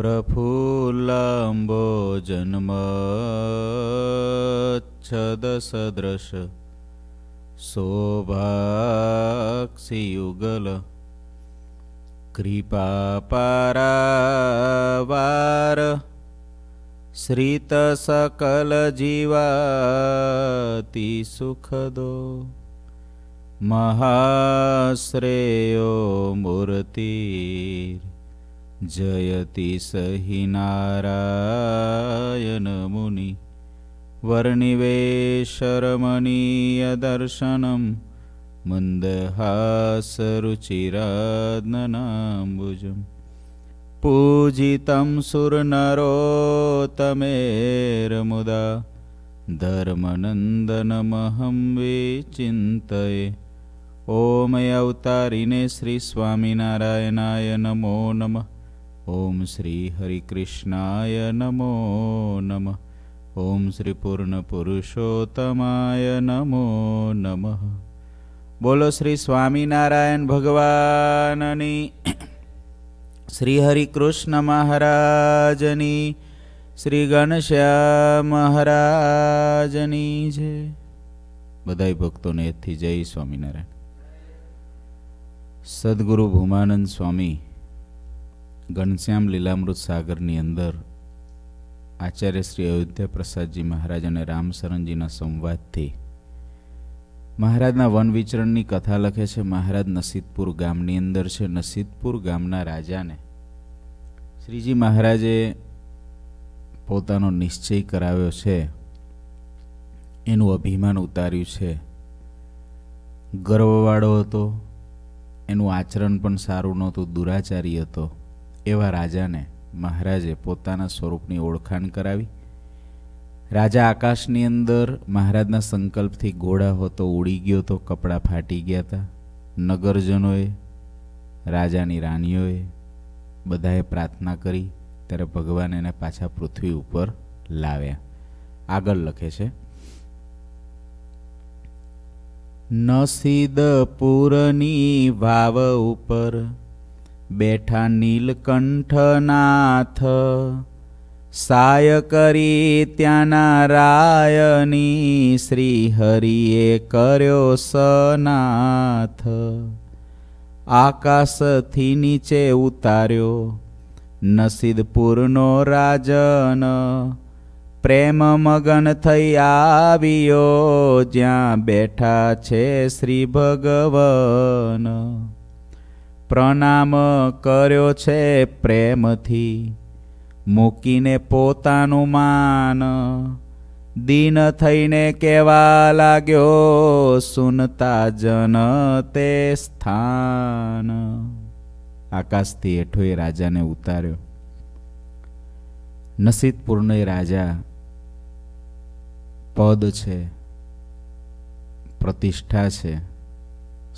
જન્મ પ્રફુલ્લાંબોજન્મચ્છદસદૃશ શોભાક્ષિયુગલ કૃપાપારાવાર સુખદો મહાશ્રેયો મૂર્તિ जयति स हि नारायणमुनि वर्णिवेशरमणीयदर्शनं मन्दहासरुचिरादनाम्बुजं पूजितं सुरनरोतमेर्मुदा धर्मनन्दनमहं विचिन्तये ॐ अवतारिणे श्रीस्वामिनारायणाय नमो नमः ઓમ શ્રી હરિકૃષ્ણાય નમો નમઃ ઓમ શ્રી પૂર્ણ પુરુષોત્તમાય નમો નમઃ બોલો શ્રી સ્વામિનારાયણ ભગવાનની શ્રી હરિકૃષ્ણ મહારાજની શ્રી ઘનશ્યામ મહારાજની છે બધા ભક્તોને એથી જય સ્વામિનારાયણ સદગુરુ ભૂમાનંદ સ્વામી ઘનશ્યામ લીલામૃત સાગરની અંદર આચાર્ય શ્રી અયોધ્યા પ્રસાદજી મહારાજ અને રામશરણજીના સંવાદથી મહારાજના વન વિચરણની કથા લખે છે મહારાજ નસીદપુર ગામની અંદર છે નસીદપુર ગામના રાજાને શ્રીજી મહારાજે પોતાનો નિશ્ચય કરાવ્યો છે એનું અભિમાન ઉતાર્યું છે ગર્વવાળો હતો એનું આચરણ પણ સારું નહોતું દુરાચારી હતો એવા રાજાને મહારાજે પોતાના સ્વરૂપની ઓળખાણ કરાવી રાજા આકાશની અંદર મહારાજના સંકલ્પથી ઘોડા હોતો ઉડી ગયો તો કપડાં ફાટી ગયા હતા નગરજનોએ રાજાની રાણીઓએ બધાએ પ્રાર્થના કરી ત્યારે ભગવાન એને પાછા પૃથ્વી ઉપર લાવ્યા આગળ લખે છે નસીદપુરની વાવ ઉપર બેઠા નીલકંઠનાથ સાય કરી ત્યાં નારાયણી શ્રી હરિએ કર્યો સનાથ આકાશથી નીચે ઉતાર્યો નસીદપુરનો રાજન પ્રેમ મગન થઈ આવ્યો જ્યાં બેઠા છે શ્રી ભગવન પ્રણામ કર્યો છે પ્રેમથી મૂકીને પોતાનું માન દિન થઈને કેવા લાગ્યો સુનતા જન તે સ્થાન આકાશથી એઠોએ રાજાને ઉતાર્યો નસીદપુરનો રાજા પદ છે પ્રતિષ્ઠા છે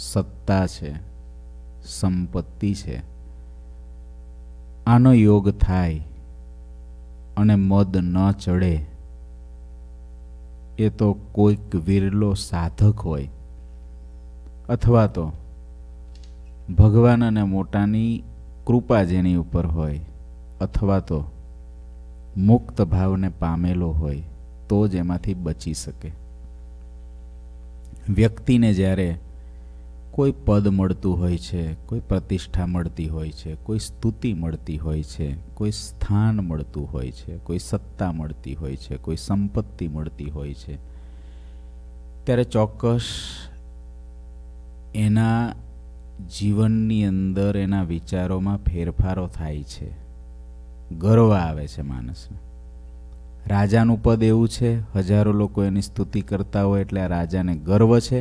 સત્તા છે સંપત્તિ છે આનો યોગ થાય અને મદ ન ચડે એ તો કોઈક વિરલો સાધક હોય અથવા તો ભગવાન અને મોટાની કૃપા જેની ઉપર હોય અથવા તો મુક્ત ભાવને પામેલો હોય તો જ એમાંથી બચી શકે વ્યક્તિને જ્યારે કોઈ પદ મળતું હોય છે કોઈ પ્રતિષ્ઠા મળતી હોય છે કોઈ સ્તુતિ મળતી હોય છે કોઈ સ્થાન મળતું હોય છે કોઈ સત્તા મળતી હોય છે કોઈ સંપત્તિ મળતી હોય છે ત્યારે ચોક્કસ એના જીવનની અંદર એના વિચારોમાં ફેરફારો થાય છે ગર્વ આવે છે માણસને રાજાનું પદ એવું છે હજારો લોકો એની સ્તુતિ કરતા હોય એટલે આ રાજાને ગર્વ છે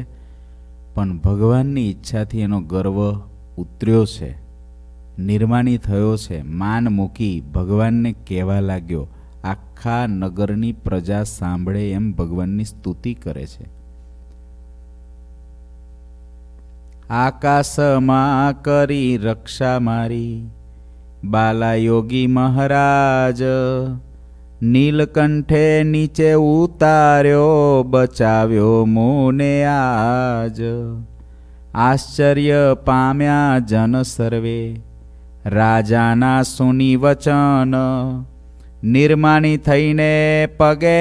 પણ ભગવાનની ઈચ્છાથી એનો ગર્વ ઉતર્યો છે નિર્માણી થયો છે માન મૂકી ભગવાનને કહેવા લાગ્યો આખા નગરની પ્રજા સાંભળે એમ ભગવાનની સ્તુતિ કરે છે આકાશમાં કરી રક્ષા મારી બાલા યોગી મહારાજ નીલકંઠે નીચે ઉતાર્યો બચાવ્યો મોને આજ આશ્ચર્ય પામ્યા જન સર્વે રાજાના સુની વચન નિર્માની થઈને પગે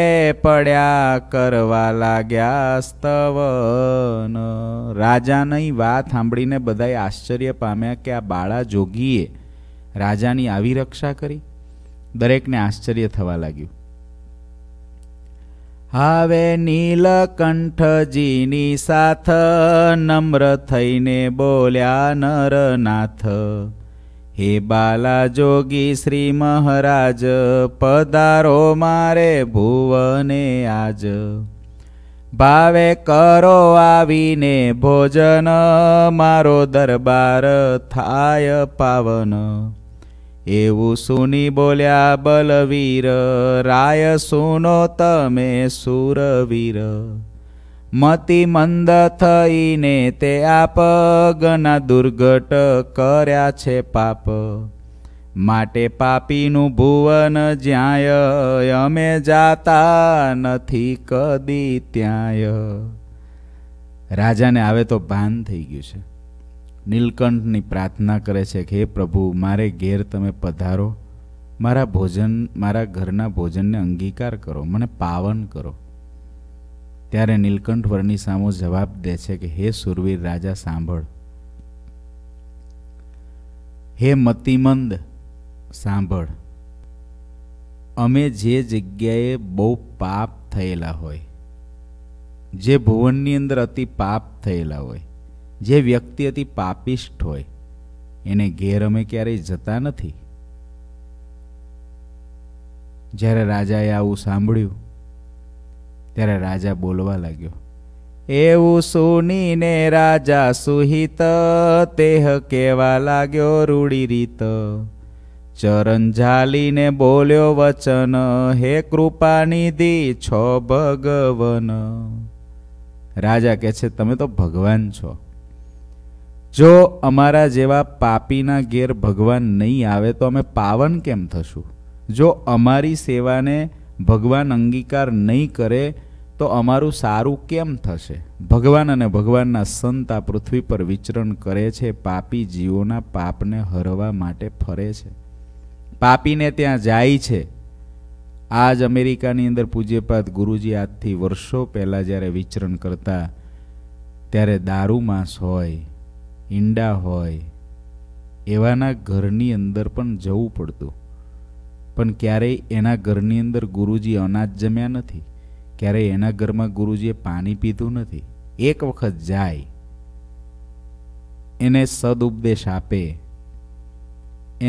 પડ્યા કરવા લાગ્યા સ્તવન રાજાની વાત સાંભળીને બધાએ આશ્ચર્ય પામ્યા કે આ બાળા જોગીએ રાજાની આવી રક્ષા કરી દરેકને આશ્ચર્ય થવા લાગ્યું હવે નીલકંઠજીની સાથ નમ્ર થઈને બોલ્યા નરનાથ હે બાલા જોગી શ્રી મહારાજ પધારો મારે ભુવને આજ ભાવે કરો આવીને ભોજન મારો દરબાર થાય પાવન એવું સુની બોલ્યા બલવીર રાય સુનો તમે સુરવીર મતિ મંદ થઈને તે આપ ગના દુર્ઘટ કર્યા છે પાપ માટે પાપીનું ભુવન જ્યાંય અમે જાતા નથી કદી ત્યાંય રાજાને આવે તો ભાન થઈ ગયું છે નીલકંઠની પ્રાર્થના કરે છે કે હે પ્રભુ મારે ઘેર તમે પધારો મારા ભોજન મારા ઘરના ભોજનને અંગીકાર કરો મને પાવન કરો ત્યારે નીલકંઠ વરની સામો જવાબ દે છે કે હે સુરવીર રાજા સાંભળ હે મતિમંદ સાંભળ અમે જે જગ્યાએ બહુ પાપ થયેલા હોય જે ભુવનની અંદર અતિ પાપ થયેલા હોય જે વ્યક્તિ અતિ પાપિષ્ઠ હોય એને ઘેર અમે ક્યારેય જતા નથી જ્યારે રાજાએ આવું સાંભળ્યું ત્યારે રાજા બોલવા લાગ્યો એવું સુનીને રાજા સુહિત તેહ કેવા લાગ્યો રૂડી રીત ચરણ ઝાલીને બોલ્યો વચન હે કૃપાનિધિ છો ભગવન રાજા કહે છે તમે તો ભગવાન છો જો અમારા જેવા પાપીના ઘેર ભગવાન નહીં આવે તો અમે પાવન કેમ થશું જો અમારી સેવાને ભગવાન અંગીકાર નહીં કરે તો અમારું સારું કેમ થશે ભગવાન અને ભગવાનના સંત આ પૃથ્વી પર વિચરણ કરે છે પાપી જીવોના પાપને હરવા માટે ફરે છે પાપીને ત્યાં જાય છે આ જ અમેરિકાની અંદર પૂજ્યપાત ગુરુજી આજથી વર્ષો પહેલાં જ્યારે વિચરણ કરતા ત્યારે દારૂ માંસ હોય ઈંડા હોય એવાના ઘરની અંદર પણ જવું પડતું પણ ક્યારેય એના ઘરની અંદર ગુરુજી અનાજ જમ્યા નથી ક્યારેય એના ઘરમાં ગુરુજીએ પાણી પીધું નથી એક વખત જાય એને સદઉપદેશ આપે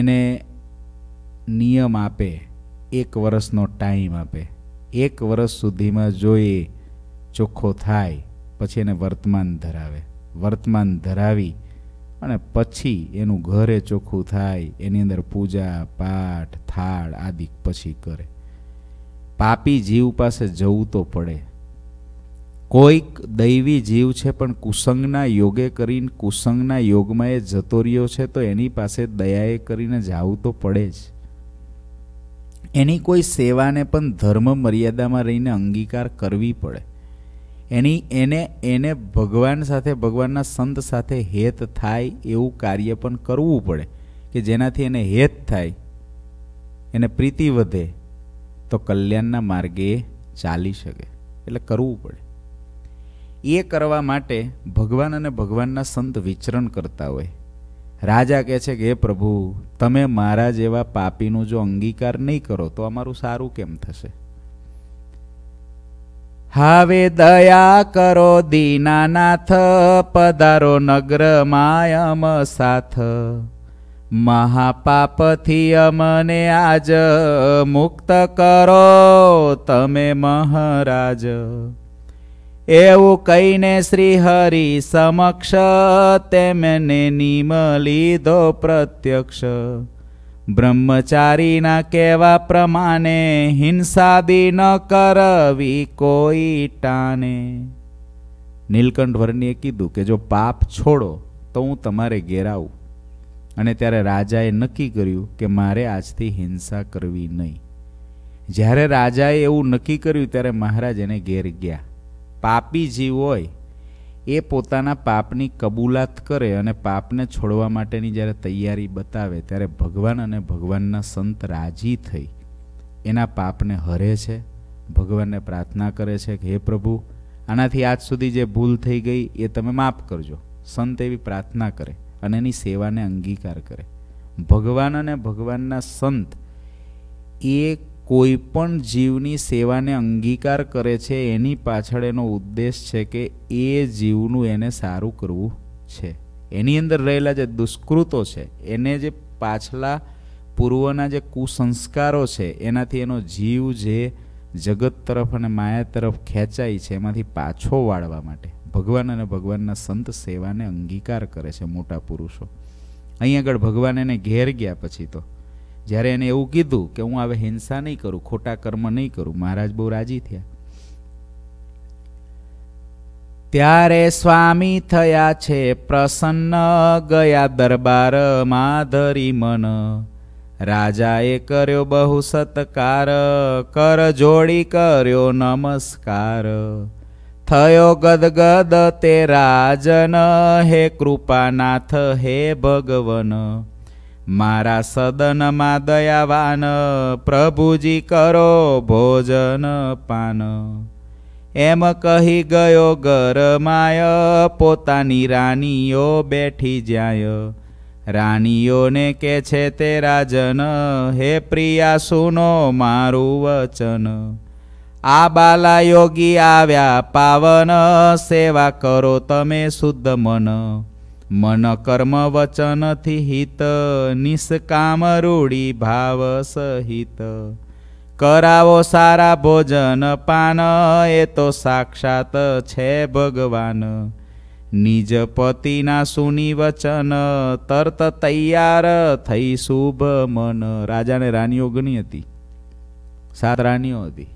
એને નિયમ આપે એક વર્ષનો ટાઈમ આપે એક વર્ષ સુધીમાં જો એ ચોખ્ખો થાય પછી એને વર્તમાન ધરાવે વર્તમાન ધરાવી અને પછી એનું ઘરે ચોખ્ખું થાય એની અંદર પૂજા પાઠ થાળ આદિ પછી કરે પાપી જીવ પાસે જવું તો પડે કોઈક દૈવી જીવ છે પણ કુસંગના યોગે કરીને કુસંગના યોગમાં એ જતો રહ્યો છે તો એની પાસે દયાએ કરીને જવું તો પડે જ એની કોઈ સેવાને પણ ધર્મ મર્યાદામાં રહીને અંગીકાર કરવી પડે એની એને એને ભગવાન સાથે ભગવાનના સંત સાથે હેત થાય એવું કાર્ય પણ કરવું પડે કે જેનાથી એને હેત થાય એને પ્રીતિ વધે તો કલ્યાણના માર્ગે ચાલી શકે એટલે કરવું પડે એ કરવા માટે ભગવાન અને ભગવાનના સંત વિચરણ કરતા હોય રાજા કહે છે કે હે પ્રભુ તમે મારા જેવા પાપીનું જો અંગીકાર નહીં કરો તો અમારું સારું કેમ થશે હવે દયા કરો દીનાનાથ પધારો નગર માયમ સાથ મહાપાપથી અમને આજ મુક્ત કરો તમે મહારાજ એવું કહીને શ્રી હરિ સમક્ષ તેમને નિમ લીધો પ્રત્યક્ષ બ્રહ્મચારીના કહેવા પ્રમાણે હિંસાદી ન કરવી કોઈ ટાને નીલકંઠ વર્ણીએ કીધું કે જો પાપ છોડો તો હું તમારે ઘેર આવું અને ત્યારે રાજાએ નક્કી કર્યું કે મારે આજથી હિંસા કરવી નહીં જ્યારે રાજાએ એવું નક્કી કર્યું ત્યારે મહારાજ એને ઘેર ગયા પાપી જીવ હોય એ પોતાના પાપની કબૂલાત કરે અને પાપને છોડવા માટેની જ્યારે તૈયારી બતાવે ત્યારે ભગવાન અને ભગવાનના સંત રાજી થઈ એના પાપને હરે છે ભગવાનને પ્રાર્થના કરે છે કે હે પ્રભુ આનાથી આજ સુધી જે ભૂલ થઈ ગઈ એ તમે માફ કરજો સંત એવી પ્રાર્થના કરે અને એની સેવાને અંગીકાર કરે ભગવાન અને ભગવાનના સંત એ કોઈ પણ જીવની સેવાને અંગીકાર કરે છે એની પાછળ એનો ઉદ્દેશ છે કે એ જીવનું એને સારું કરવું છે એની અંદર રહેલા જે દુષ્કૃતો છે એને જે પાછલા પૂર્વના જે કુસંસ્કારો છે એનાથી એનો જીવ જે જગત તરફ અને માયા તરફ ખેંચાય છે એમાંથી પાછો વાળવા માટે ભગવાન અને ભગવાનના સંત સેવાને અંગીકાર કરે છે મોટા પુરુષો અહીં આગળ ભગવાન એને ઘેર ગયા પછી તો જ્યારે એને એવું કીધું કે હું હવે હિંસા નહીં કરું ખોટા કર્મ નહીં કરું મહારાજ બહુ રાજી થયા ત્યારે સ્વામી થયા છે પ્રસન્ન ગયા દરબાર માધરી મન રાજાએ કર્યો બહુ સત્કાર કર જોડી કર્યો નમસ્કાર થયો ગદગદ તે રાજન હે કૃપાનાથ હે ભગવન મારા સદનમાં દયાવાન પ્રભુજી કરો ભોજન પાન એમ કહી ગયો ગરમાય પોતાની રાણીઓ બેઠી જાય રાણીઓને કે છે તે રાજન હે પ્રિયા સુનો મારું વચન આ બાલા યોગી આવ્યા પાવન સેવા કરો તમે શુદ્ધ મન મન કર્મ વચનથી હિત નિષ્કામ રૂઢી ભાવ સહિત કરાવો સારા ભોજન પાન એ તો સાક્ષાત છે ભગવાન નિજ પતિના સુની વચન તરત તૈયાર થઈ શુભ મન રાજાને રાણીઓ ગણી હતી સાત રાણીઓ હતી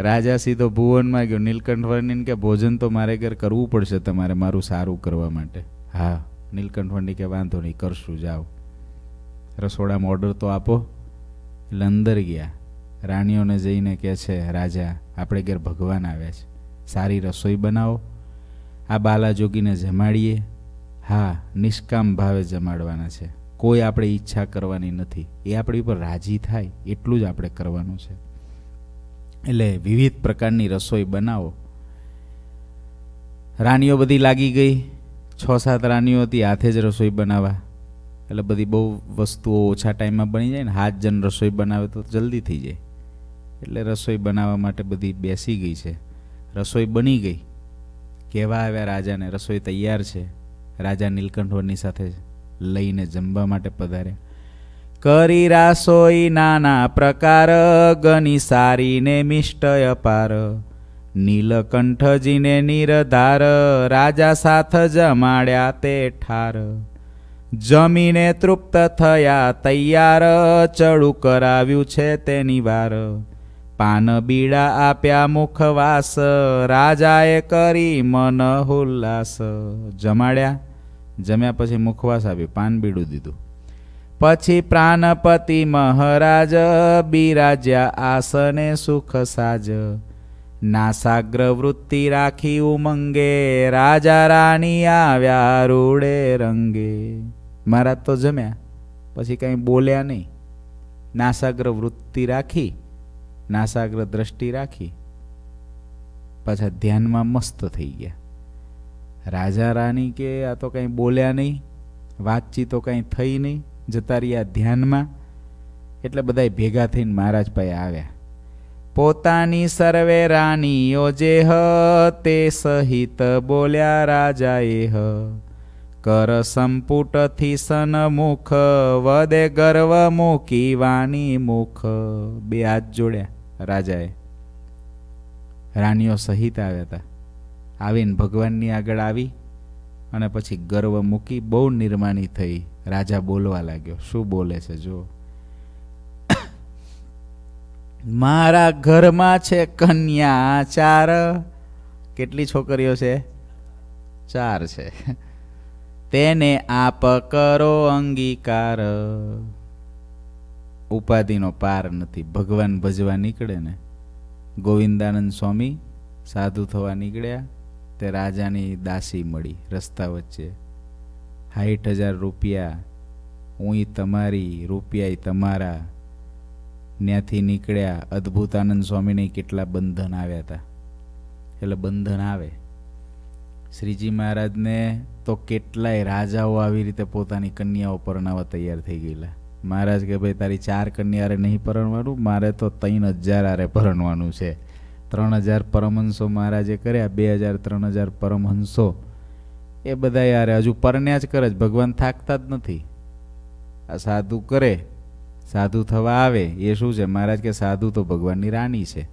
રાજા સીધો ભુવનમાં ગયો નીલકંઠ વર્ણિન કે ભોજન તો મારે ઘેર કરવું પડશે તમારે મારું સારું કરવા માટે હા નીલકંઠ વર્ણી કે વાંધો નહીં કરશું જાઓ રસોડામાં ઓર્ડર તો આપો એટલે અંદર ગયા રાણીઓને જઈને કહે છે રાજા આપણે ઘેર ભગવાન આવ્યા છે સારી રસોઈ બનાવો આ બાલા જોગીને જમાડીએ હા નિષ્કામ ભાવે જમાડવાના છે કોઈ આપણે ઈચ્છા કરવાની નથી એ આપણી ઉપર રાજી થાય એટલું જ આપણે કરવાનું છે એટલે વિવિધ પ્રકારની રસોઈ બનાવો રાનીઓ બધી લાગી ગઈ છ સાત રાનીઓ હતી હાથે જ રસોઈ બનાવવા એટલે બધી બહુ વસ્તુઓ ઓછા ટાઈમમાં બની જાય ને હાથ જણ રસોઈ બનાવે તો જલ્દી થઈ જાય એટલે રસોઈ બનાવવા માટે બધી બેસી ગઈ છે રસોઈ બની ગઈ કહેવા આવ્યા રાજાને રસોઈ તૈયાર છે રાજા નીલકંઠવરની સાથે લઈને જમવા માટે પધાર્યા કરી રાસોઈ નાના પ્રકાર ગની સારીને મિષ્ટય પાર નીલકંઠજીને નિરધાર રાજા સાથ જમાડ્યા તે ઠાર જમીને તૃપ્ત થયા તૈયાર ચડું કરાવ્યું છે તેની વાર પાન બીડા આપ્યા મુખવાસ રાજાએ કરી મન હુલ્લાસ જમાડ્યા જમ્યા પછી મુખવાસ આપ્યું પાન બીડું દીધું પછી પ્રાણપતિ મહારાજ બિરાજ્યા આસને સુખ સાજ નાસાગ્ર વૃત્તિ રાખી ઉમંગે રાજા રાણી આવ્યા રૂડે રંગે મહારાજ તો જમ્યા પછી કંઈ બોલ્યા નહીં નાસાગ્ર વૃત્તિ રાખી નાસાગ્ર દ્રષ્ટિ રાખી પાછા ધ્યાનમાં મસ્ત થઈ ગયા રાજા રાણી કે આ તો કંઈ બોલ્યા નહીં વાતચીતો કંઈ થઈ નહીં જતા રહ્યા ધ્યાનમાં એટલે બધા ભેગા થઈને મહારાજભાઈ આવ્યા પોતાની સર્વે રાણીઓ જે હ તે સહિત બોલ્યા રાજાએ હ કર સંપુટથી સનમુખ વદે ગર્વ મૂકી વાણી મુખ બે હાથ જોડ્યા રાજાએ રાણીઓ સહિત આવ્યા હતા આવીને ભગવાનની આગળ આવી અને પછી ગર્વ મૂકી બહુ નિર્માણી થઈ રાજા બોલવા લાગ્યો શું બોલે છે જો મારા ઘરમાં છે કન્યા ચાર કેટલી છોકરીઓ છે ચાર છે તેને આપ કરો અંગીકાર ઉપાધિનો પાર નથી ભગવાન ભજવા નીકળે ને ગોવિંદાનંદ સ્વામી સાધુ થવા નીકળ્યા તે રાજાની દાસી મળી રસ્તા વચ્ચે સાઠ હજાર રૂપિયા હુંય તમારી રૂપિયાય તમારા ત્યાંથી નીકળ્યા અદ્ભુતાનંદ આનંદ સ્વામીને કેટલા બંધન આવ્યા હતા એટલે બંધન આવે શ્રીજી મહારાજને તો કેટલાય રાજાઓ આવી રીતે પોતાની કન્યાઓ પરણાવવા તૈયાર થઈ ગયેલા મહારાજ કે ભાઈ તારી ચાર કન્યારે નહીં પરણવાનું મારે તો ત્રણ હજાર આરે પરણવાનું છે ત્રણ હજાર પરમહંસો મહારાજે કર્યા બે હજાર ત્રણ હજાર પરમહંસો એ બધા યારે હજુ પરણ્યા જ કરે જ ભગવાન થાકતા જ નથી આ સાધુ કરે સાધુ થવા આવે એ શું છે મહારાજ કે સાધુ તો ભગવાનની રાણી છે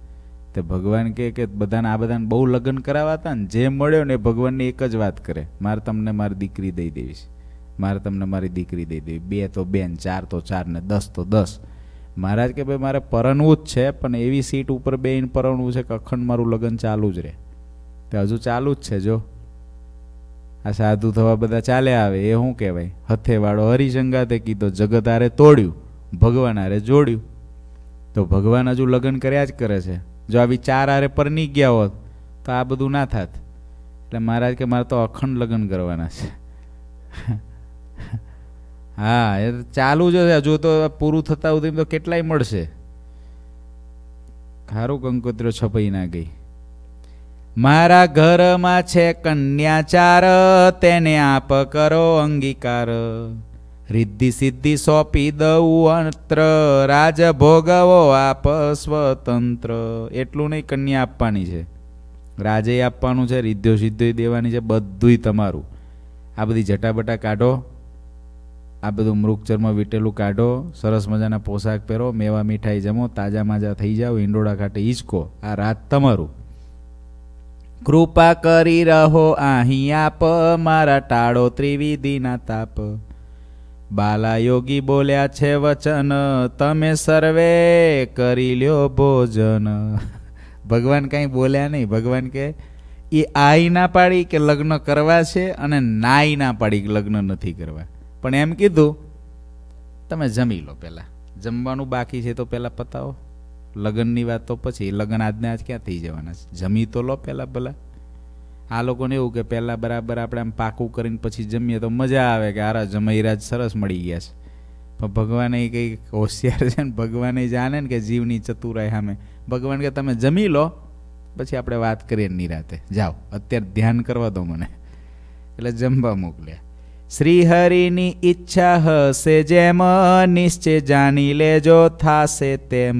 તે ભગવાન કે કે બધાને આ બધાને બહુ લગ્ન કરાવાતા ને જે મળ્યો ને એ ભગવાનની એક જ વાત કરે મારે તમને મારી દીકરી દઈ દેવી મારે તમને મારી દીકરી દઈ દેવી બે તો બેન ચાર તો ચાર ને દસ તો દસ મહારાજ કે ભાઈ મારે પરણવું જ છે પણ એવી સીટ ઉપર બેન પરણવું છે કે અખંડ મારું લગ્ન ચાલુ જ રહે તે હજુ ચાલુ જ છે જો આ સાધુ થવા બધા ચાલ્યા આવે એ શું કહેવાય હથેવાળો તે કીધો જગત આરે તોડ્યું ભગવાન આરે જોડ્યું તો ભગવાન હજુ લગ્ન કર્યા જ કરે છે જો આવી ચાર આરે પરની ગયા હોત તો આ બધું ના થાત એટલે મહારાજ કે મારે તો અખંડ લગ્ન કરવાના છે હા એ તો ચાલુ જ હજુ તો પૂરું થતા સુધી તો કેટલાય મળશે ખારું કંકોત્રીઓ છપાઈ ના ગઈ મારા ઘરમાં છે કન્યાચાર તેને આપ કરો અંગીકાર રિદ્ધિ સિદ્ધિ સોંપી દઉં અંત્ર રાજ ભોગવો આપ સ્વતંત્ર એટલું નહીં કન્યા આપવાની છે રાજે આપવાનું છે રિદ્ધિઓ સિદ્ધિ દેવાની છે બધુંય તમારું આ બધી જટાબટા કાઢો આ બધું મૃગચર્મ વીટેલું કાઢો સરસ મજાના પોશાક પહેરો મેવા મીઠાઈ જમો તાજા માજા થઈ જાઓ ઈંડોળા ખાતે ઈચકો આ રાત તમારું કૃપા કરી રહો અહીં આપ મારા ટાળો ત્રિવિધિના તાપ બાલા યોગી બોલ્યા છે વચન તમે સર્વે કરી લ્યો ભોજન ભગવાન કાંઈ બોલ્યા નહીં ભગવાન કે એ આઈ ના પાડી કે લગ્ન કરવા છે અને નાઈ ના પાડી કે લગ્ન નથી કરવા પણ એમ કીધું તમે જમી લો પહેલાં જમવાનું બાકી છે તો પહેલાં પતાવો લગ્નની વાત તો પછી લગ્ન આજને આજ ક્યાં થઈ જવાના છે જમી તો લો પહેલાં ભલા આ લોકોને એવું કે પહેલાં બરાબર આપણે આમ પાકું કરીને પછી જમીએ તો મજા આવે કે આરા જમૈરાજ સરસ મળી ગયા છે પણ ભગવાને કંઈક હોશિયાર છે ને ભગવાને જાણે ને કે જીવની ચતુરાય સામે ભગવાન કે તમે જમી લો પછી આપણે વાત કરીએ નિરાતે જાઓ અત્યારે ધ્યાન કરવા દો મને એટલે જમવા મોકલ્યા શ્રીહરિની ઈચ્છા હશે જેમ નિશ્ચય જાણી લેજો થાશે તેમ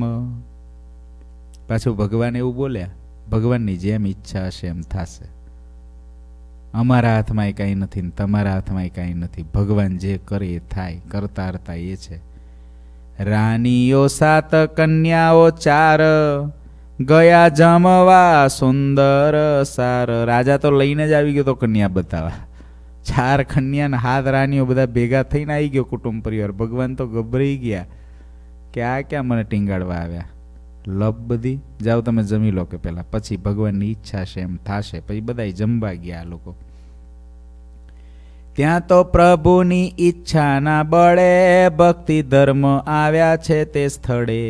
પાછું ભગવાન એવું બોલ્યા ભગવાનની જેમ ઈચ્છા હશે એમ થશે અમારા હાથમાંય એ કાંઈ નથી ને તમારા હાથમાંય એ કાંઈ નથી ભગવાન જે કરે એ થાય કરતા હરતા એ છે રાનીઓ સાત કન્યાઓ ચાર ગયા જમવા સુંદર સાર રાજા તો લઈને જ આવી ગયો તો કન્યા બતાવા ચાર કન્યા હાથ રાનીઓ બધા ભેગા થઈને આવી ગયો કુટુંબ પરિવાર ભગવાન તો ગભરાઈ ગયા કે આ ક્યાં મને ટીંગાડવા આવ્યા લપ બધી જાઓ તમે જમી લો કે પેલા પછી ભગવાનની ઈચ્છા છે એમ થશે પછી બધા જમવા ગયા લોકો ત્યાં તો પ્રભુની ઈચ્છાના બળે ભક્તિ ધર્મ આવ્યા છે તે સ્થળે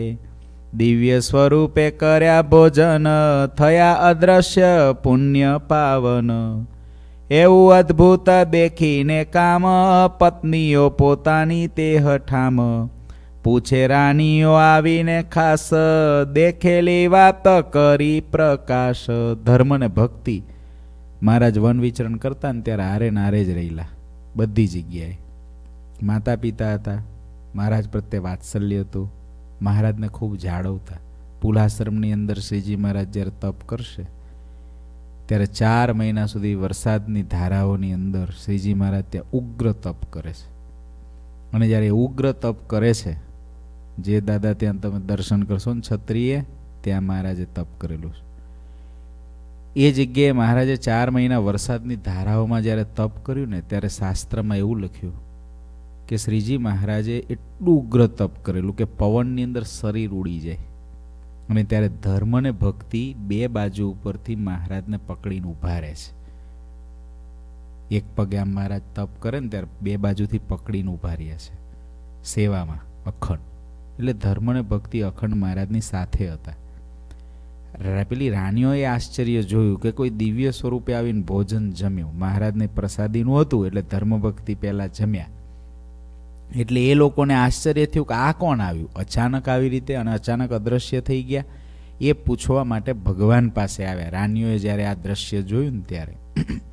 દિવ્ય સ્વરૂપે કર્યા ભોજન થયા અદ્રશ્ય પુણ્ય પાવન એવું અદ્ભુત દેખીને કામ પત્નીઓ પોતાની તે હઠામ પૂછે રાણીઓ આવીને ખાસ દેખેલી વાત કરી પ્રકાશ ધર્મ ને ભક્તિ મહારાજ વન વિચરણ કરતા ને ત્યારે હારે નારે જ રહેલા બધી જગ્યાએ માતા પિતા હતા મહારાજ પ્રત્યે વાત્સલ્ય હતું મહારાજને ખૂબ જાળવતા પુલાશ્રમની અંદર શ્રીજી મહારાજ જ્યારે તપ કરશે ત્યારે ચાર મહિના સુધી વરસાદની ધારાઓની અંદર શ્રીજી મહારાજ ત્યાં ઉગ્ર તપ કરે છે અને જ્યારે ઉગ્ર તપ કરે છે જે દાદા ત્યાં તમે દર્શન કરશો ને છત્રીએ ત્યાં મહારાજે તપ કરેલું છે એ જગ્યાએ મહારાજે ચાર મહિના વરસાદની ધારાઓમાં જ્યારે તપ કર્યું ને ત્યારે શાસ્ત્રમાં એવું લખ્યું કે શ્રીજી મહારાજે એટલું ઉગ્ર તપ કરેલું કે પવનની અંદર શરીર ઉડી જાય અને ત્યારે ધર્મ ને ભક્તિ બે બાજુ ઉપરથી મહારાજને પકડીને ઊભા રહે છે એક પગે આમ મહારાજ તપ કરે ને ત્યારે બે બાજુથી પકડીને ઊભા રહ્યા છે સેવામાં અખંડ એટલે ધર્મ અને ભક્તિ અખંડ મહારાજની સાથે હતા પેલી રાણીઓએ આશ્ચર્ય જોયું કે કોઈ દિવ્ય સ્વરૂપે આવીને ભોજન જમ્યું મહારાજને પ્રસાદીનું હતું એટલે ધર્મ ભક્તિ પહેલાં જમ્યા એટલે એ લોકોને આશ્ચર્ય થયું કે આ કોણ આવ્યું અચાનક આવી રીતે અને અચાનક અદ્રશ્ય થઈ ગયા એ પૂછવા માટે ભગવાન પાસે આવ્યા રાણીઓએ જ્યારે આ દ્રશ્ય જોયું ને ત્યારે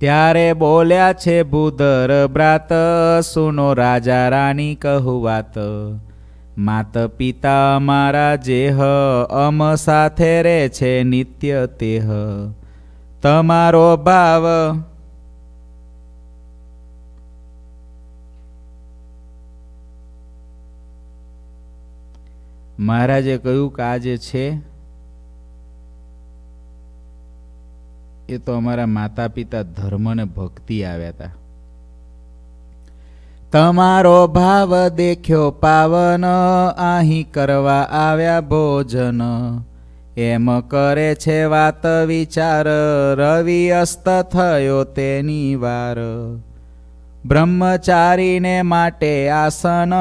ત્યારે બોલ્યા છે ભૂધર બ્રાત સુનો રાજા રાણી કહુવાત માત પિતા અમારા જેહ અમ સાથે રે છે નિત્ય તેહ તમારો ભાવ મહારાજે કહ્યું કે આ છે એ તો અમારા માતા પિતા ધર્મ ને ભક્તિ આવ્યા હતા તમારો ભાવ દેખ્યો પાવન અહીં કરવા આવ્યા ભોજન એમ કરે છે વાત વિચાર રવિ અસ્ત થયો તેની વાર બ્રહ્મચારીને માટે આસન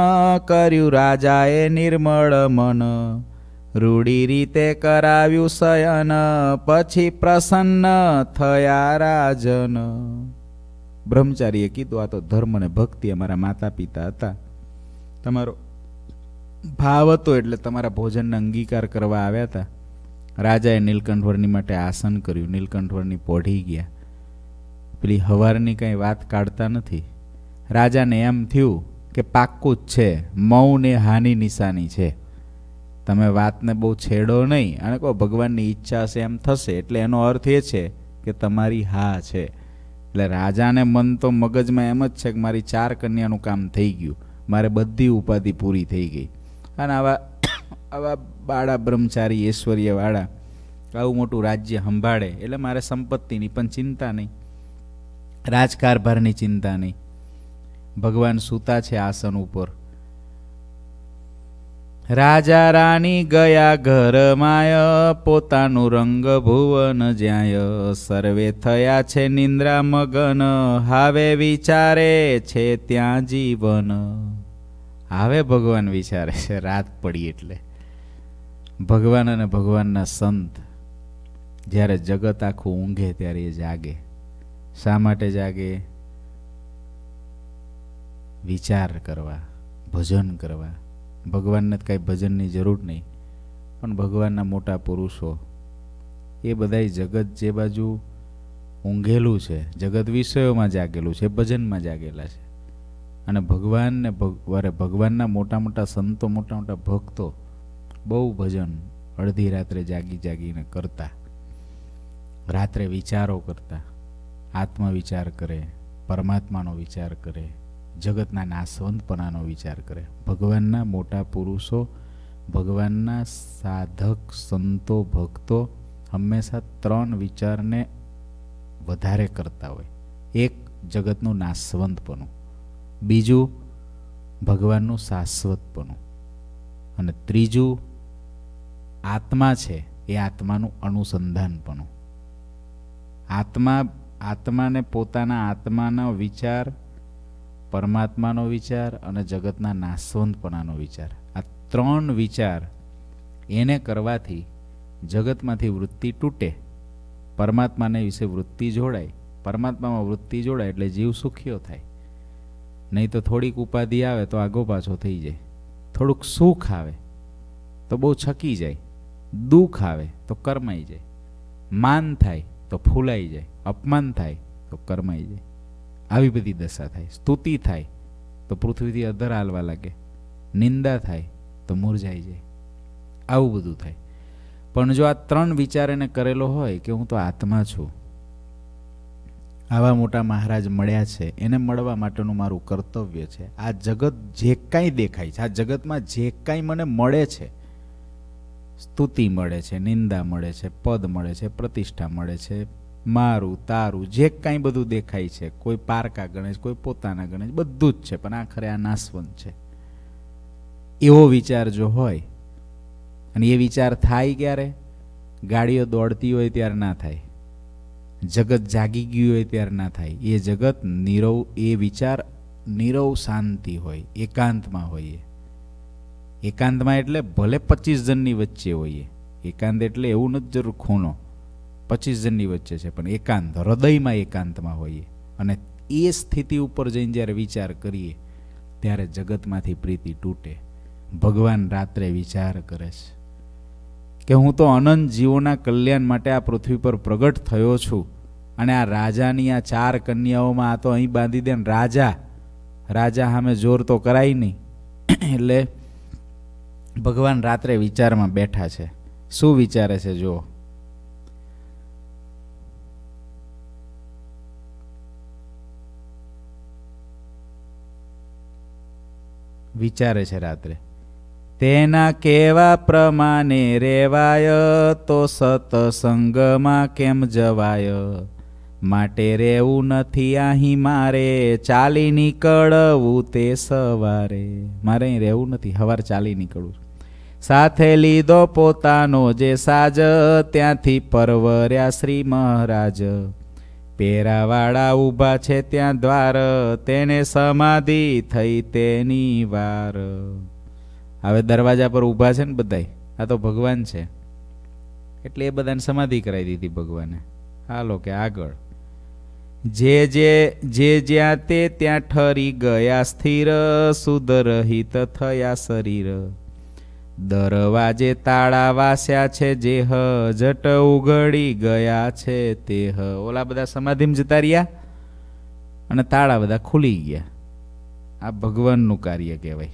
કર્યું રાજાએ નિર્મળ મન રૂડી રીતે કરાવ્યું શયન પછી પ્રસન્ન થયા રાજન બ્રહ્મચારીએ કીધું આ તો ધર્મ ને ભક્તિ અમારા માતા પિતા હતા તમારો ભાવ હતો એટલે તમારા ભોજનને અંગીકાર કરવા આવ્યા હતા રાજાએ નીલકંઠવરની માટે આસન કર્યું નીલકંઠવરની પોઢી ગયા પેલી હવારની કંઈ વાત કાઢતા નથી રાજાને એમ થયું કે પાક્કું જ છે મૌને હાનિ નિશાની છે તમે વાતને બહુ છેડો નહીં અને કહો ભગવાનની ઈચ્છા છે એમ થશે એટલે એનો અર્થ એ છે કે તમારી હા છે એટલે રાજાને મન તો મગજમાં એમ જ છે કે મારી ચાર કન્યાનું કામ થઈ ગયું મારે બધી ઉપાધિ પૂરી થઈ ગઈ અને આવા આવા બાળા બ્રહ્મચારી ઐશ્વર્યવાળા આવું મોટું રાજ્ય સંભાળે એટલે મારે સંપત્તિની પણ ચિંતા નહીં રાજકારભારની ચિંતા નહીં ભગવાન સૂતા છે આસન ઉપર રાજા રાણી ગયા ઘરમાય પોતાનું રંગ ભુવન જ્યાંય સર્વે થયા છે નિંદ્રા મગન હવે વિચારે છે ત્યાં જીવન હવે ભગવાન વિચારે છે રાત પડી એટલે ભગવાન અને ભગવાનના સંત જ્યારે જગત આખું ઊંઘે ત્યારે એ જાગે શા માટે જાગે વિચાર કરવા ભજન કરવા ભગવાનને કાંઈ ભજનની જરૂર નહીં પણ ભગવાનના મોટા પુરુષો એ બધાય જગત જે બાજુ ઊંઘેલું છે જગત વિષયોમાં જાગેલું છે ભજનમાં જાગેલા છે અને ભગવાનને વારે ભગવાનના મોટા મોટા સંતો મોટા મોટા ભક્તો બહુ ભજન અડધી રાત્રે જાગી જાગીને કરતા રાત્રે વિચારો કરતા આત્મવિચાર કરે પરમાત્માનો વિચાર કરે જગતના નાશવંતપણાનો વિચાર કરે ભગવાનના મોટા પુરુષો ભગવાનના સાધક સંતો ભક્તો હંમેશા ત્રણ વિચારને વધારે કરતા હોય એક જગતનું નાશવંતપણું બીજું ભગવાનનું શાશ્વતપણું અને ત્રીજું આત્મા છે એ આત્માનું અનુસંધાનપણું આત્મા આત્માને પોતાના આત્માનો વિચાર પરમાત્માનો વિચાર અને જગતના નાસવંતપણાનો વિચાર આ ત્રણ વિચાર એને કરવાથી જગતમાંથી વૃત્તિ તૂટે પરમાત્માને વિશે વૃત્તિ જોડાય પરમાત્મામાં વૃત્તિ જોડાય એટલે જીવ સુખીઓ થાય નહીં તો થોડીક ઉપાધિ આવે તો આગો પાછો થઈ જાય થોડુંક સુખ આવે તો બહુ છકી જાય દુઃખ આવે તો કરમાઈ જાય માન થાય તો ફૂલાઈ જાય અપમાન થાય તો કરમાઈ જાય આવી બધી દશા થાય સ્તુતિ થાય તો પૃથ્વીથી અધર હાલવા લાગે નિંદા થાય તો મૂરઝાઈ જાય આવું બધું થાય પણ જો આ ત્રણ વિચાર એને કરેલો હોય કે હું તો આત્મા છું આવા મોટા મહારાજ મળ્યા છે એને મળવા માટેનું મારું કર્તવ્ય છે આ જગત જે કાંઈ દેખાય છે આ જગતમાં જે કાંઈ મને મળે છે સ્તુતિ મળે છે નિંદા મળે છે પદ મળે છે પ્રતિષ્ઠા મળે છે મારું તારું જે કાંઈ બધું દેખાય છે કોઈ પારકા ગણેશ કોઈ પોતાના ગણેશ બધું જ છે પણ આખરે આ નાશવંત છે એવો વિચાર જો હોય અને એ વિચાર થાય ક્યારે ગાડીઓ દોડતી હોય ત્યારે ના થાય જગત જાગી ગયું હોય ત્યારે ના થાય એ જગત નીરવ એ વિચાર નીરવ શાંતિ હોય એકાંતમાં હોઈએ એકાંતમાં એટલે ભલે પચીસ જણની વચ્ચે હોઈએ એકાંત એટલે એવું નથી જરૂર ખૂણો પચીસ જણની વચ્ચે છે પણ એકાંત હૃદયમાં એકાંતમાં હોઈએ અને એ સ્થિતિ ઉપર જઈને જ્યારે વિચાર કરીએ ત્યારે જગતમાંથી પ્રીતિ તૂટે ભગવાન રાત્રે વિચાર કરે છે કે હું તો અનંત જીવોના કલ્યાણ માટે આ પૃથ્વી પર પ્રગટ થયો છું અને આ રાજાની આ ચાર કન્યાઓમાં આ તો અહીં બાંધી દે રાજા રાજા સામે જોર તો કરાય નહીં એટલે ભગવાન રાત્રે વિચારમાં બેઠા છે શું વિચારે છે જુઓ વિચારે છે રાત્રે તેના કેવા પ્રમાણે રેવાય તો સતસંગમાં કેમ જવાય માટે રહેવું નથી અહીં મારે ચાલી નીકળવું તે સવારે મારે અહીં રહેવું નથી હવાર ચાલી નીકળવું સાથે લીધો પોતાનો જે સાજ ત્યાંથી પરવર્યા શ્રી મહારાજ પેરાવાળા ઊભા છે ત્યાં દ્વાર તેને સમાધિ થઈ તેની વાર હવે દરવાજા પર ઊભા છે ને બધાય આ તો ભગવાન છે એટલે એ બધાને સમાધિ કરાવી દીધી ભગવાને હાલો કે આગળ જે જે જે જ્યાં તે ત્યાં ઠરી ગયા સ્થિર સુધરહિત થયા શરીર દરવાજે તાળા વાસ્યા છે જે હ જટ ઉઘડી ગયા છે તે હ ઓલા બધા સમાધિમાં જતા રહ્યા અને તાળા બધા ખુલી ગયા આ ભગવાનનું કાર્ય કહેવાય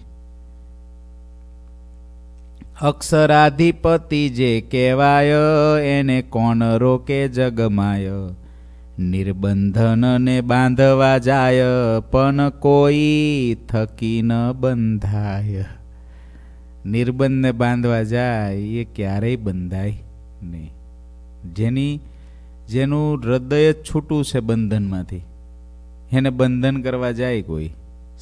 અક્ષરાધિપતિ જે કહેવાય એને કોણ રોકે જગમાય નિર્બંધનને બાંધવા જાય પણ કોઈ થકી ન બંધાય નિર્બંધને બાંધવા જાય એ ક્યારેય બંધાય નહીં જેની જેનું હૃદય જ છૂટું છે બંધનમાંથી એને બંધન કરવા જાય કોઈ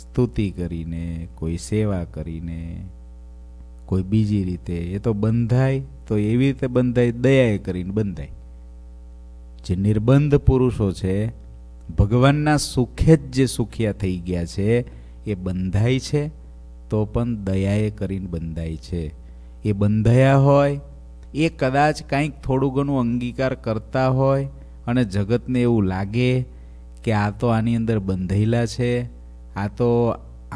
સ્તુતિ કરીને કોઈ સેવા કરીને કોઈ બીજી રીતે એ તો બંધાય તો એવી રીતે બંધાય દયાએ કરીને બંધાય જે નિર્બંધ પુરુષો છે ભગવાનના સુખે જ જે સુખિયા થઈ ગયા છે એ બંધાય છે તો પણ દયાએ કરીને બંધાય છે એ બંધાયા હોય એ કદાચ કાંઈક થોડું ઘણું અંગીકાર કરતા હોય અને જગતને એવું લાગે કે આ તો આની અંદર બંધાયેલા છે આ તો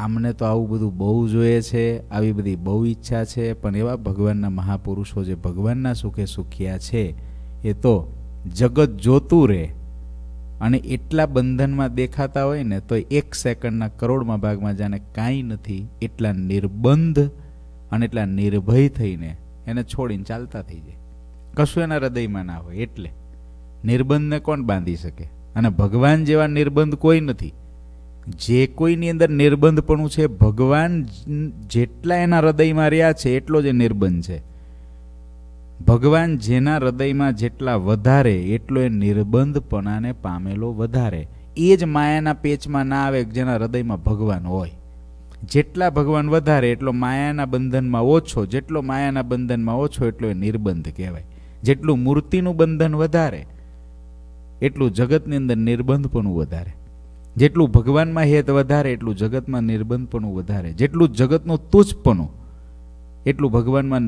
આમને તો આવું બધું બહુ જોઈએ છે આવી બધી બહુ ઈચ્છા છે પણ એવા ભગવાનના મહાપુરુષો જે ભગવાનના સુખે સુખ્યા છે એ તો જગત જોતું રહે અને એટલા બંધનમાં દેખાતા હોય ને તો એક સેકન્ડના કરોડમાં ભાગમાં જાણે કાંઈ નથી એટલા નિર્બંધ અને એટલા નિર્ભય થઈને એને છોડીને ચાલતા થઈ જાય કશું એના હૃદયમાં ના હોય એટલે નિર્બંધને કોણ બાંધી શકે અને ભગવાન જેવા નિર્બંધ કોઈ નથી જે કોઈની અંદર નિર્બંધ નિર્બંધપણું છે ભગવાન જેટલા એના હૃદયમાં રહ્યા છે એટલો જ નિર્બંધ છે ભગવાન જેના હૃદયમાં જેટલા વધારે એટલો એ નિર્બંધપણાને પામેલો વધારે એ જ માયાના પેચમાં ના આવે જેના હૃદયમાં ભગવાન હોય જેટલા ભગવાન વધારે એટલો માયાના બંધનમાં ઓછો જેટલો માયાના બંધનમાં ઓછો એટલો એ નિર્બંધ કહેવાય જેટલું મૂર્તિનું બંધન વધારે એટલું જગતની અંદર નિર્બંધ પણ વધારે જેટલું ભગવાનમાં હેત વધારે એટલું જગતમાં નિર્બંધ પણ વધારે જેટલું જગતનું તુચ્છપણું એટલું ભગવાનમાં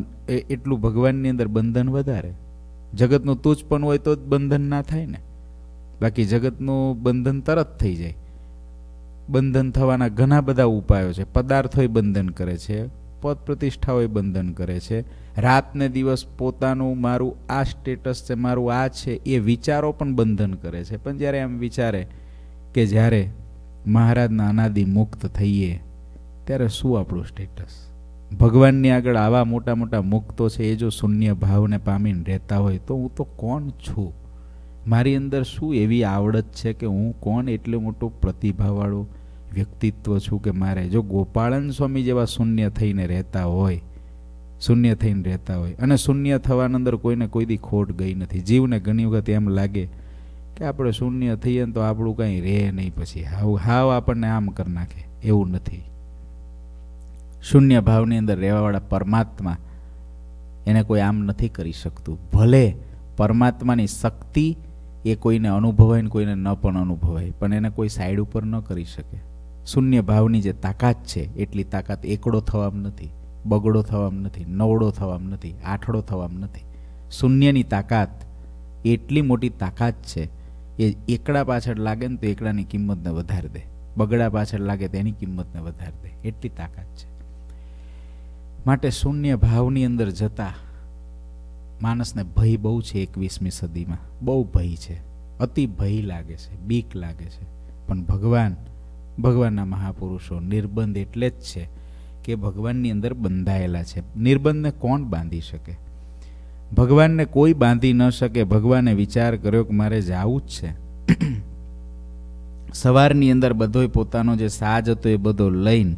એટલું ભગવાનની અંદર બંધન વધારે જગતનું તુજ પણ હોય તો જ બંધન ના થાય ને બાકી જગતનું બંધન તરત થઈ જાય બંધન થવાના ઘણા બધા ઉપાયો છે પદાર્થોય બંધન કરે છે પદ પ્રતિષ્ઠાઓય બંધન કરે છે રાતને દિવસ પોતાનું મારું આ સ્ટેટસ છે મારું આ છે એ વિચારો પણ બંધન કરે છે પણ જ્યારે એમ વિચારે કે જ્યારે મહારાજના અનાદિ મુક્ત થઈએ ત્યારે શું આપણું સ્ટેટસ ભગવાનની આગળ આવા મોટા મોટા મુક્તો છે એ જો શૂન્ય ભાવને પામીને રહેતા હોય તો હું તો કોણ છું મારી અંદર શું એવી આવડત છે કે હું કોણ એટલું મોટું પ્રતિભાવાળું વ્યક્તિત્વ છું કે મારે જો ગોપાળન સ્વામી જેવા શૂન્ય થઈને રહેતા હોય શૂન્ય થઈને રહેતા હોય અને શૂન્ય થવાની અંદર કોઈને કોઈ દી ખોટ ગઈ નથી જીવને ઘણી વખત એમ લાગે કે આપણે શૂન્ય થઈએ ને તો આપણું કાંઈ રહે નહીં પછી હાવ હાવ આપણને આમ કરી નાખે એવું નથી શૂન્ય ભાવની અંદર રહેવાવાળા પરમાત્મા એને કોઈ આમ નથી કરી શકતું ભલે પરમાત્માની શક્તિ એ કોઈને અનુભવાય ને કોઈને ન પણ અનુભવાય પણ એને કોઈ સાઈડ ઉપર ન કરી શકે શૂન્ય ભાવની જે તાકાત છે એટલી તાકાત એકડો થવામાં નથી બગડો થવામાં નથી નવડો થવામાં નથી આઠડો થવામાં નથી શૂન્યની તાકાત એટલી મોટી તાકાત છે એ એકડા પાછળ લાગે ને તો એકડાની કિંમતને વધારી દે બગડા પાછળ લાગે તો એની કિંમતને વધારી દે એટલી તાકાત છે માટે શૂન્ય ભાવની અંદર જતા માણસને ભય બહુ છે એકવીસમી સદીમાં બહુ ભય છે અતિ ભય લાગે છે બીક લાગે છે પણ ભગવાન ભગવાનના મહાપુરુષો નિર્બંધ એટલે જ છે કે ભગવાનની અંદર બંધાયેલા છે નિર્બંધને કોણ બાંધી શકે ભગવાનને કોઈ બાંધી ન શકે ભગવાને વિચાર કર્યો કે મારે જવું જ છે સવારની અંદર બધોય પોતાનો જે સાજ હતો એ બધો લઈને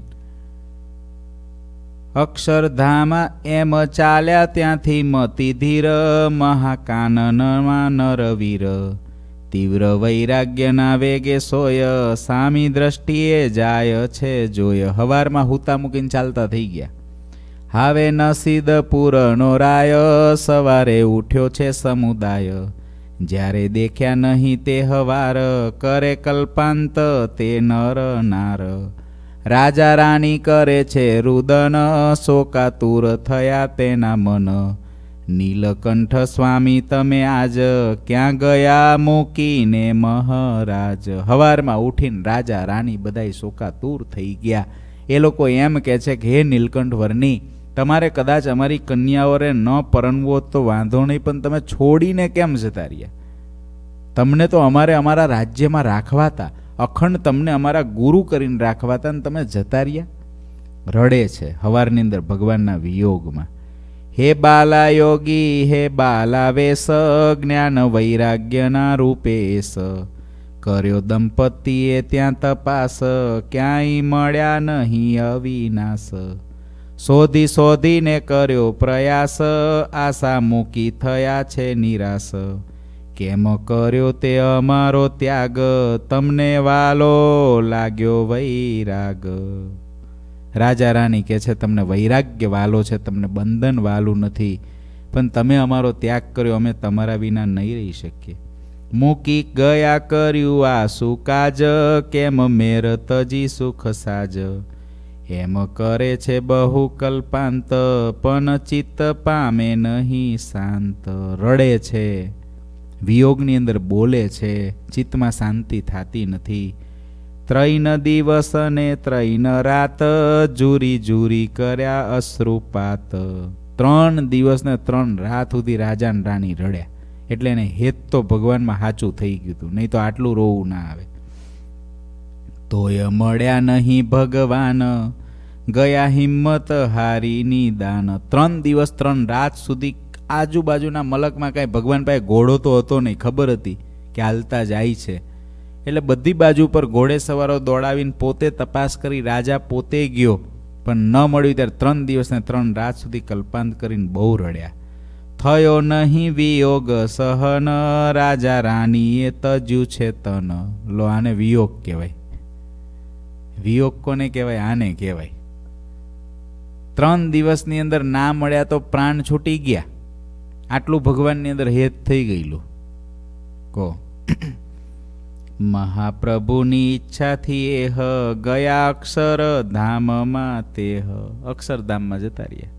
અક્ષરધામ એમ ચાલ્યા ત્યાંથી મતિધીર મહાકાનનમાં નરવીર તીવ્ર વૈરાગ્યના વેગે સોય સામી દ્રષ્ટિએ જાય છે જોય હવારમાં હુતા મૂકીને ચાલતા થઈ ગયા હવે નસીદ નો રાય સવારે ઉઠ્યો છે સમુદાય જ્યારે દેખ્યા નહીં તે હવાર કરે કલ્પાંત તે નર નાર રાજા રાણી કરે છે રુદન શોકાતુર થયા તેના મન નીલકંઠ સ્વામી તમે આજ ક્યાં ગયા મૂકીને મહારાજ હવારમાં ઉઠીને રાજા રાણી બધાય શોકાતુર થઈ ગયા એ લોકો એમ કહે છે કે હે નીલકંઠ વર્ણી તમારે કદાચ અમારી કન્યાઓને ન પરણવો તો વાંધો નહીં પણ તમે છોડીને કેમ જતા રહ્યા તમને તો અમારે અમારા રાજ્યમાં રાખવા રાખવાતા અખંડ તમને અમારા ગુરુ કરીને રાખવા હતા ને તમે જતા રહ્યા રડે છે હવારની અંદર ભગવાનના વિયોગમાં હે બાલા યોગી હે બાલા વેસ જ્ઞાન વૈરાગ્યના રૂપેશ કર્યો દંપતીએ ત્યાં તપાસ ક્યાંય મળ્યા નહીં અવિનાશ શોધી શોધીને કર્યો પ્રયાસ આશા મૂકી થયા છે નિરાશ કેમ કર્યો તે અમારો ત્યાગ તમને વાલો લાગ્યો વૈરાગ રાજા રાણી કે છે તમને વૈરાગ્ય વાલો છે તમને બંધન વાલું નથી પણ તમે અમારો ત્યાગ કર્યો અમે તમારા વિના નહીં રહી શકીએ મૂકી ગયા કર્યું આ સુકાજ કેમ મેર તજી સુખ સાજ એમ કરે છે બહુ કલ્પાંત પણ ચિત્ત પામે નહીં શાંત રડે છે વિયોગની અંદર બોલે છે ચિત્તમાં શાંતિ થતી નથી ત્રૈન દિવસ ને ત્રૈન રાત જુરી જુરી કર્યા અશ્રુપાત ત્રણ દિવસ ને ત્રણ રાત સુધી રાજા ને રાણી રડ્યા એટલે એને હેત તો ભગવાનમાં સાચું થઈ ગયું હતું નહીં તો આટલું રોવું ના આવે તોય મળ્યા નહીં ભગવાન ગયા હિંમત હારી નિદાન ત્રણ દિવસ ત્રણ રાત સુધી આજુબાજુના મલકમાં કાંઈ ભગવાન પાસે ઘોડો તો હતો નહીં ખબર હતી કે હાલતા જાય છે એટલે બધી બાજુ પર ઘોડે સવારો દોડાવીને પોતે તપાસ કરી રાજા પોતે ગયો પણ ન મળ્યું ત્યારે ત્રણ દિવસને ત્રણ રાત સુધી કલ્પાંત કરીને બહુ રડ્યા થયો નહીં વિયોગ સહન રાજા રાણીએ તજ્યું છે તન લો આને વિયોગ કહેવાય વિયોગ કોને કહેવાય આને કહેવાય ત્રણ દિવસની અંદર ના મળ્યા તો પ્રાણ છૂટી ગયા આટલું ભગવાનની અંદર હેત થઈ ગયેલું કહો મહાપ્રભુની ઈચ્છાથી એહ ગયા અક્ષર ધામમાં તેહ અક્ષરધામમાં જતા રહ્યા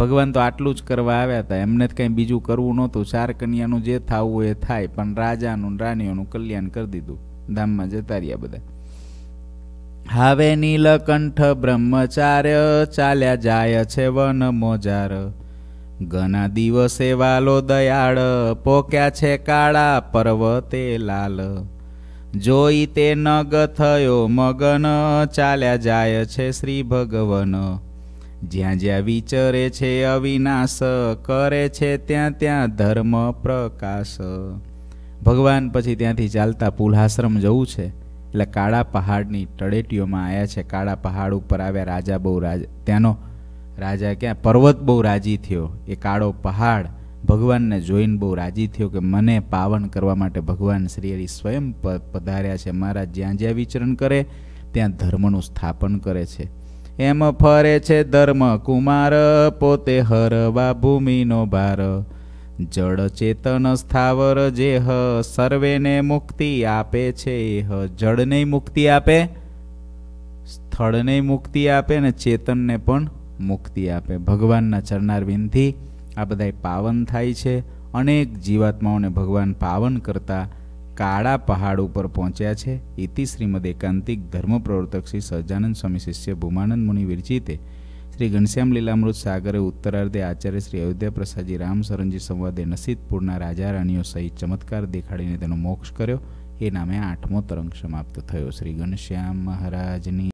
ભગવાન તો આટલું જ કરવા આવ્યા હતા એમને કંઈ બીજું કરવું નહોતું ચાર કન્યાનું જે થવું એ થાય પણ રાજાનું રાણીઓનું કલ્યાણ કરી દીધું ધામમાં જતા રહ્યા બધા હાવે નીલકંઠ બ્રહ્મચાર્ય ચાલ્યા જાય છે વન મોજાર ઘણા દિવસે વાલો દયાળ પોક્યા છે કાળા પર્વતે લાલ જોઈ તે નગ થયો મગન ચાલ્યા જાય છે શ્રી ભગવન જ્યાં જ્યાં વિચરે છે અવિનાશ કરે છે ત્યાં ત્યાં ધર્મ પ્રકાશ ભગવાન પછી ત્યાંથી ચાલતા પુલહાશ્રમ જવું છે એટલે કાળા પહાડની તળેટીઓમાં આવ્યા છે કાળા પહાડ ઉપર આવ્યા રાજા બહુ રાજા ત્યાંનો રાજા ક્યાં પર્વત બહુ રાજી થયો એ કાળો પહાડ ભગવાનને જોઈને બહુ રાજી થયો કે મને પાવન કરવા માટે ભગવાન શ્રી હરિ સ્વયં પધાર્યા છે મારા જ્યાં જ્યાં વિચરણ કરે ત્યાં ધર્મનું સ્થાપન કરે છે એમ ફરે છે ધર્મ કુમાર પોતે હરવા ભૂમિનો ભાર જળ ચેતન સ્થાવર જે હ સર્વેને મુક્તિ આપે છે એ હ જળને મુક્તિ આપે સ્થળને મુક્તિ આપે ને ચેતનને પણ મુક્તિ આપે ભગવાનના ચરનાર આ બધાય પાવન થાય છે અનેક જીવાત્માઓને ભગવાન પાવન કરતા કાળા પહાડ ઉપર પહોંચ્યા છે ઇતિ શ્રીમદ એકાંતિક ધર્મ પ્રવર્તક શ્રી સહજાનંદ સ્વામી શિષ્ય ભૂમાનંદ મુનિ વિરચિતે શ્રી ઘનશ્યામ લીલામૃત સાગરે ઉત્તરાર્ધે આચાર્ય શ્રી અયોધ્યા પ્રસાદજી રામ સરંજી સંવાદે નસીદપુરના રાજા રાણીઓ સહિત ચમત્કાર દેખાડીને તેનો મોક્ષ કર્યો એ નામે આઠમો તરંગ સમાપ્ત થયો શ્રી ઘનશ્યામ મહારાજની